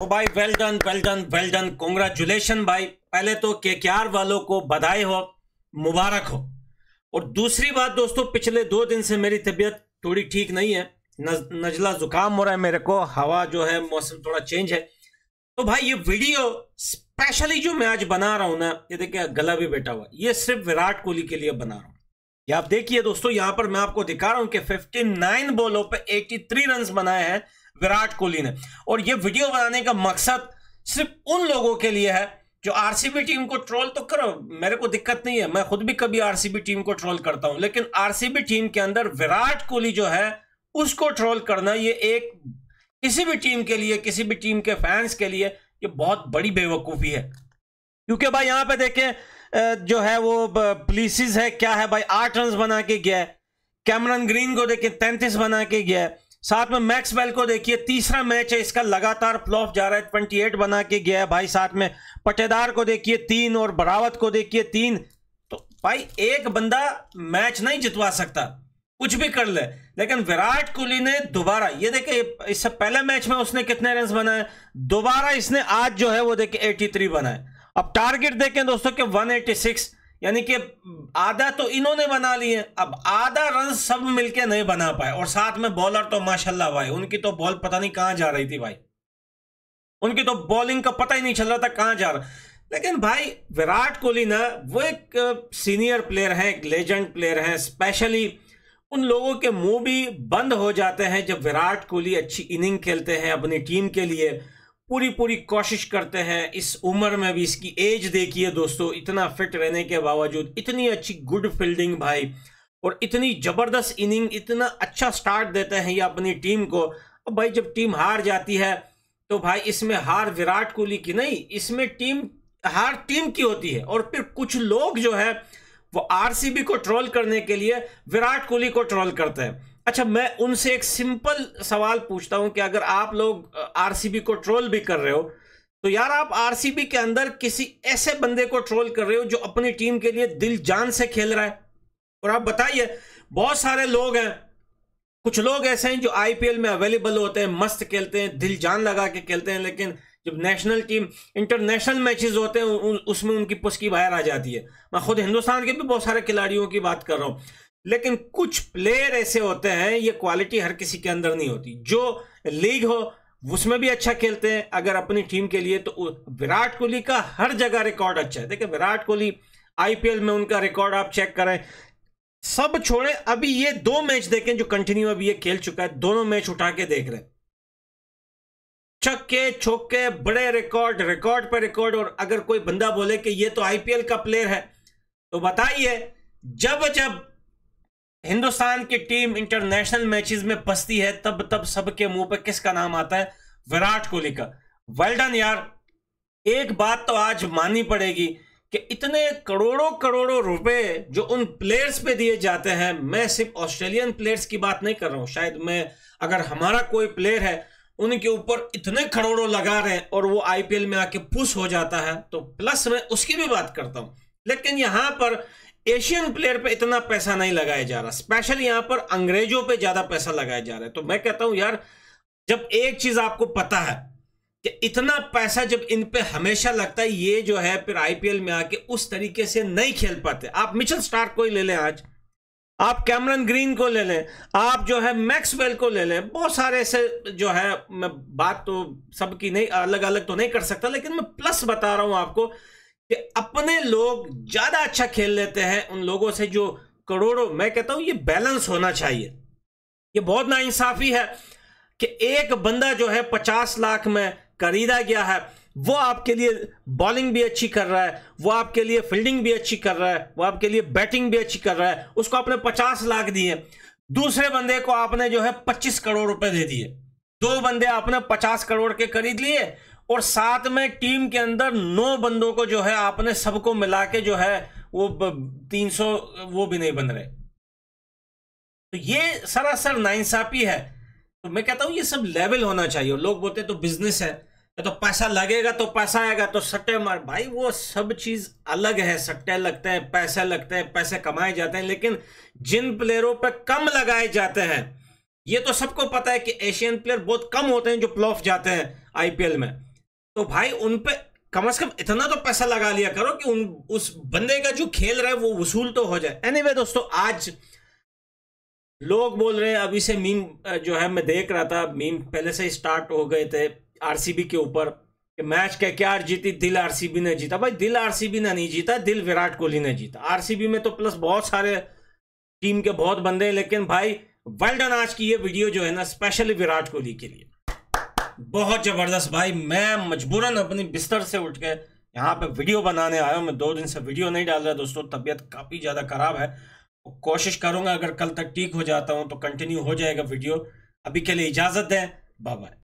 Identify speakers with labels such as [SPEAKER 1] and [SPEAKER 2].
[SPEAKER 1] ओ तो भाई well done well done well done congratulation भाई पहले तो के वालों को बधाई हो मुबारक हो और दूसरी बात दोस्तों पिछले दो दिन से मेरी तबीयत थोड़ी ठीक नहीं है नजला जुकाम हो रहा है मेरे को हवा जो है मौसम थोड़ा चेंज है तो भाई ये वीडियो स्पेशली जो मैं आज बना रहा हूं ना ये देखिए गला भी बैठा हुआ ये सिर्फ विराट कोहली के लिए बना रहा हूं ये आप देखिए दोस्तों यहां पर मैं आपको दिखा रहा हूं कि 59 बॉलों पर 83 रन बनाए हैं विराट कोहली ने और ये वीडियो बनाने का मकसद सिर्फ उन लोगों के लिए है जो आरसीबी टीम को ट्रोल तो करो मेरे को दिक्कत नहीं है मैं खुद भी कभी आरसीबी टीम को ट्रोल करता हूं लेकिन आरसीबी टीम के अंदर विराट कोहली जो है उसको ट्रोल करना ये एक किसी भी टीम के लिए किसी भी टीम के फैंस के लिए ये बहुत बड़ी बेवकूफ़ी है क्योंकि भाई यहां पे देखें जो है वो पुलिस है क्या है भाई आठ रन बना के गया है कैमरन ग्रीन को देखें तैंतीस बना के गया है साथ में मैक्सवेल को देखिए तीसरा मैच है इसका लगातार प्लॉफ जा रहा है ट्वेंटी एट बना के गया है भाई साथ में पटेदार को देखिए तीन और बरावत को देखिए तीन तो भाई एक बंदा मैच नहीं जितवा सकता कुछ भी कर ले लेकिन विराट कोहली ने दोबारा ये देखे इससे पहले मैच में उसने कितने रन बनाए दोबारा इसने आज जो है वो देखे 83 बनाए अब टारगेट देखें दोस्तों के 186 यानी कि आधा तो इन्होंने बना लिए अब आधा रन सब मिलके नहीं बना पाए और साथ में बॉलर तो माशाल्लाह भाई उनकी तो बॉल पता नहीं कहां जा रही थी भाई उनकी तो बॉलिंग का पता ही नहीं चल रहा था कहां जा रहा लेकिन भाई विराट कोहली ना वो एक सीनियर प्लेयर हैं एक लेजेंड प्लेयर हैं स्पेशली उन लोगों के मुंह भी बंद हो जाते हैं जब विराट कोहली अच्छी इनिंग खेलते हैं अपनी टीम के लिए पूरी पूरी कोशिश करते हैं इस उम्र में भी इसकी एज देखिए दोस्तों इतना फिट रहने के बावजूद इतनी अच्छी गुड फील्डिंग भाई और इतनी ज़बरदस्त इनिंग इतना अच्छा स्टार्ट देते हैं ये अपनी टीम को अब भाई जब टीम हार जाती है तो भाई इसमें हार विराट कोहली की नहीं इसमें टीम हार टीम की होती है और फिर कुछ लोग जो है वो आरसीबी को ट्रोल करने के लिए विराट कोहली को ट्रोल करते हैं अच्छा मैं उनसे एक सिंपल सवाल पूछता हूं कि अगर आप लोग आरसीबी को ट्रोल भी कर रहे हो तो यार आप आरसीबी के अंदर किसी ऐसे बंदे को ट्रोल कर रहे हो जो अपनी टीम के लिए दिल जान से खेल रहा है और आप बताइए बहुत सारे लोग हैं कुछ लोग ऐसे हैं जो आईपीएल में अवेलेबल होते हैं मस्त खेलते हैं दिल जान लगा के खेलते हैं लेकिन जब नेशनल टीम इंटरनेशनल मैचेस होते हैं उसमें उनकी पुस्की बाहर आ जाती है मैं खुद हिंदुस्तान के भी बहुत सारे खिलाड़ियों की बात कर रहा हूँ लेकिन कुछ प्लेयर ऐसे होते हैं ये क्वालिटी हर किसी के अंदर नहीं होती जो लीग हो उसमें भी अच्छा खेलते हैं अगर अपनी टीम के लिए तो विराट कोहली का हर जगह रिकॉर्ड अच्छा है देखिए विराट कोहली आईपीएल में उनका रिकॉर्ड आप चेक करें सब छोड़े अभी ये दो मैच देखें जो कंटिन्यू अभी ये खेल चुका है दोनों मैच उठा के देख रहे हैं छक्के छोके बड़े रिकॉर्ड रिकॉर्ड पर रिकॉर्ड और अगर कोई बंदा बोले कि ये तो आईपीएल का प्लेयर है तो बताइए जब जब हिंदुस्तान की टीम इंटरनेशनल मैचेस में पसती है तब तब सबके मुंह पर किसका नाम आता है विराट कोहली का वेल्डन यार एक बात तो आज माननी पड़ेगी कि इतने करोड़ों करोड़ों रुपए जो उन प्लेयर्स पे दिए जाते हैं मैं सिर्फ ऑस्ट्रेलियन प्लेयर्स की बात नहीं कर रहा हूं शायद मैं अगर हमारा कोई प्लेयर है उनके ऊपर इतने करोड़ों लगा रहे हैं और वो आईपीएल में आके पुश हो जाता है तो प्लस मैं उसकी भी बात करता हूं लेकिन यहां पर एशियन प्लेयर पे इतना पैसा नहीं लगाया जा रहा स्पेशल यहां पर अंग्रेजों पे ज्यादा पैसा लगाया जा रहा है तो मैं कहता हूं यार जब एक चीज आपको पता है कि इतना पैसा जब इन पे हमेशा लगता है ये जो है फिर आईपीएल में आके उस तरीके से नहीं खेल पाते आप मिचल स्टार्क को ही ले लें आज आप कैमरन ग्रीन को ले लें आप जो है मैक्सवेल को ले लें बहुत सारे ऐसे जो है मैं बात तो सबकी नहीं अलग अलग तो नहीं कर सकता लेकिन मैं प्लस बता रहा हूं आपको कि अपने लोग ज्यादा अच्छा खेल लेते हैं उन लोगों से जो करोड़ों मैं कहता हूं ये बैलेंस होना चाहिए ये बहुत नाइंसाफी है कि एक बंदा जो है पचास लाख में खरीदा गया है वो आपके लिए बॉलिंग भी अच्छी कर रहा है वो आपके लिए फील्डिंग भी अच्छी कर रहा है वो आपके लिए बैटिंग भी अच्छी कर रहा है उसको आपने पचास लाख दिए दूसरे बंदे को आपने जो है पच्चीस करोड़ रुपए दे दिए दो बंदे आपने पचास करोड़ के खरीद लिए और साथ में टीम के अंदर नौ बंदों को जो है आपने सबको मिला के जो है वो तीन सौ वो भी नहीं बन रहे तो ये सरासर नाइंसाफी है तो मैं कहता हूं ये सब लेवल होना चाहिए लोग बोलते तो बिजनेस है तो पैसा लगेगा तो पैसा आएगा तो सट्टे मार भाई वो सब चीज अलग है सट्टे लगते हैं पैसे लगते हैं पैसे कमाए जाते हैं लेकिन जिन प्लेयरों पर कम लगाए जाते हैं ये तो सबको पता है कि एशियन प्लेयर बहुत कम होते हैं जो प्लॉफ जाते हैं आईपीएल में तो भाई उन पे कम से कम इतना तो पैसा लगा लिया करो कि उन उस बंदे का जो खेल रहा है वो वसूल तो हो जाए एनीवे anyway, दोस्तों आज लोग बोल रहे हैं अभी से मीम जो है मैं देख रहा था मीम पहले से स्टार्ट हो गए थे आरसीबी के ऊपर कि मैच क्या क्या जीती दिल आरसीबी ने जीता भाई दिल आरसीबी ने नहीं जीता दिल विराट कोहली ने जीता आरसीबी में तो प्लस बहुत सारे टीम के बहुत बंदे हैं लेकिन भाई वेल्डन आज की ये वीडियो जो है ना स्पेशली विराट कोहली के लिए बहुत ज़बरदस्त भाई मैं मजबूरन अपनी बिस्तर से उठ के यहाँ पे वीडियो बनाने आया हूँ मैं दो दिन से वीडियो नहीं डाल रहा दोस्तों तबीयत काफ़ी ज़्यादा ख़राब है तो कोशिश करूंगा अगर कल तक ठीक हो जाता हूँ तो कंटिन्यू हो जाएगा वीडियो अभी के लिए इजाज़त दें बाय